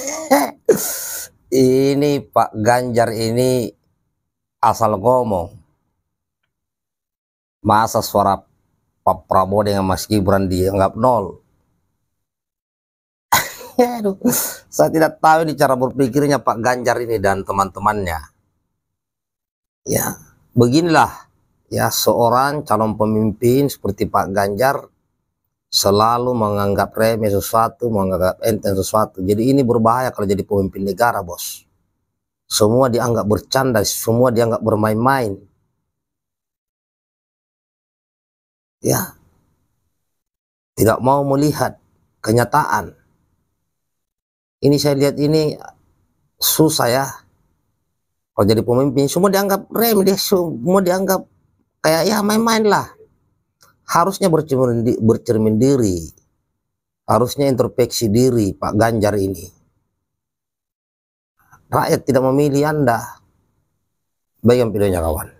ini Pak Ganjar ini asal ngomong. Masa suara Pak Prabowo dengan Mas Gibran dianggap nol. Aduh, saya tidak tahu ini cara berpikirnya Pak Ganjar ini dan teman-temannya. Ya, beginilah ya seorang calon pemimpin seperti Pak Ganjar selalu menganggap remeh sesuatu, menganggap enteng sesuatu. Jadi ini berbahaya kalau jadi pemimpin negara, bos. Semua dianggap bercanda, semua dianggap bermain-main. Ya. Tidak mau melihat kenyataan. Ini saya lihat ini susah ya. Kalau jadi pemimpin, semua dianggap remeh, semua dianggap kayak ya main-main lah harusnya bercermin, di, bercermin diri, harusnya introspeksi diri Pak Ganjar ini. Rakyat tidak memilih Anda. Bagian pilihnya kawan.